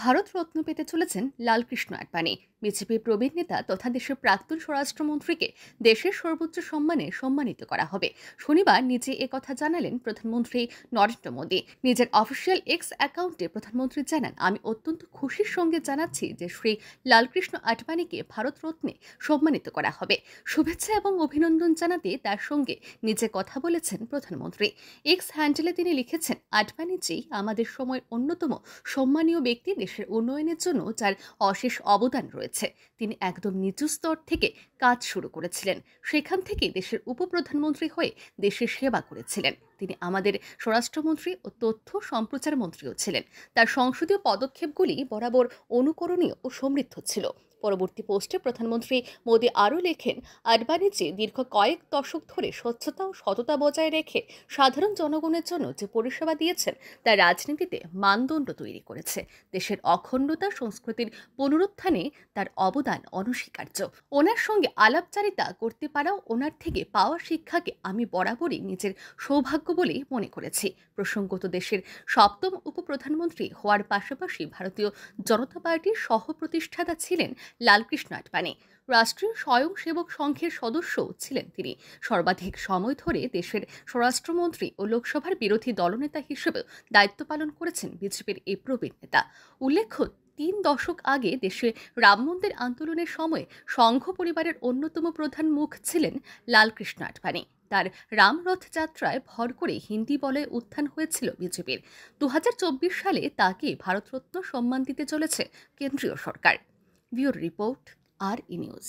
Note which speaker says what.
Speaker 1: ভারত রত্ন পেতে চলেছেন লালকৃষ্ণ আডবাণী বিজেপির প্রবীণ নেতা তথা দেশের প্রাক্তন স্বরাষ্ট্রমন্ত্রীকে দেশের সর্বোচ্চ সম্মানে সম্মানিত করা হবে শনিবার নিজে কথা জানালেন প্রধানমন্ত্রী নরেন্দ্র মোদী নিজের অফিসিয়াল এক্স অ্যাকাউন্টে প্রধানমন্ত্রী জানান আমি অত্যন্ত খুশির সঙ্গে জানাচ্ছি যে শ্রী লালকৃষ্ণ আডবাণীকে ভারতরত্নে সম্মানিত করা হবে শুভেচ্ছা এবং অভিনন্দন জানাতে তার সঙ্গে নিজে কথা বলেছেন প্রধানমন্ত্রী এক্স হ্যান্ডেলে তিনি লিখেছেন আডবাণীজি আমাদের সময়ের অন্যতম সম্মানীয় ব্যক্তি দেশের উন্নয়নের জন্য যার অশেষ অবদান রয়েছে তিনি একদম নিচু স্তর থেকে কাজ শুরু করেছিলেন সেখান থেকে দেশের উপপ্রধানমন্ত্রী হয়ে দেশের সেবা করেছিলেন তিনি আমাদের স্বরাষ্ট্রমন্ত্রী ও তথ্য সম্প্রচার মন্ত্রীও ছিলেন তার সংসদীয় পদক্ষেপগুলি বরাবর অনুকরণীয় ও সমৃদ্ধ ছিল পরবর্তী পোস্টে প্রধানমন্ত্রী মোদী আরও লেখেন যে দীর্ঘ কয়েক দশক ধরে স্বচ্ছতা ও সততা বজায় রেখে সাধারণ জনগণের জন্য যে পরিষেবা দিয়েছেন তা রাজনীতিতে মানদণ্ড তৈরি করেছে দেশের অখণ্ডতা সংস্কৃতির পুনরুত্থানে তার অবদান অনস্বীকার্য ওনার সঙ্গে আলাপচারিতা করতে পারাও ওনার থেকে পাওয়া শিক্ষাকে আমি বরাবরই নিজের সৌভাগ্য বলেই মনে করেছি প্রসঙ্গত দেশের সপ্তম উপপ্রধানমন্ত্রী হওয়ার পাশাপাশি ভারতীয় জনতা পার্টির সহ প্রতিষ্ঠাতা ছিলেন লালকৃষ্ণ আডবাণী রাষ্ট্রীয় স্বয়ংসেবক সংঘের সদস্য ছিলেন তিনি সর্বাধিক সময় ধরে দেশের স্বরাষ্ট্রমন্ত্রী ও লোকসভার বিরোধী দলনেতা হিসেবেও দায়িত্ব পালন করেছেন বিজেপির এই প্রবীণ নেতা উল্লেখ্য তিন দশক আগে দেশে রাম মন্দির আন্দোলনের সময় সংঘ পরিবারের অন্যতম প্রধান মুখ ছিলেন লালকৃষ্ণ আডবাণী তার রামরথ যাত্রায় ভর করে হিন্দি বলে উত্থান হয়েছিল বিজেপির দু সালে তাকে ভারতরত্ন সম্মান দিতে চলেছে কেন্দ্রীয় সরকার ভিওর রিপোর্ট আর ই নিউজ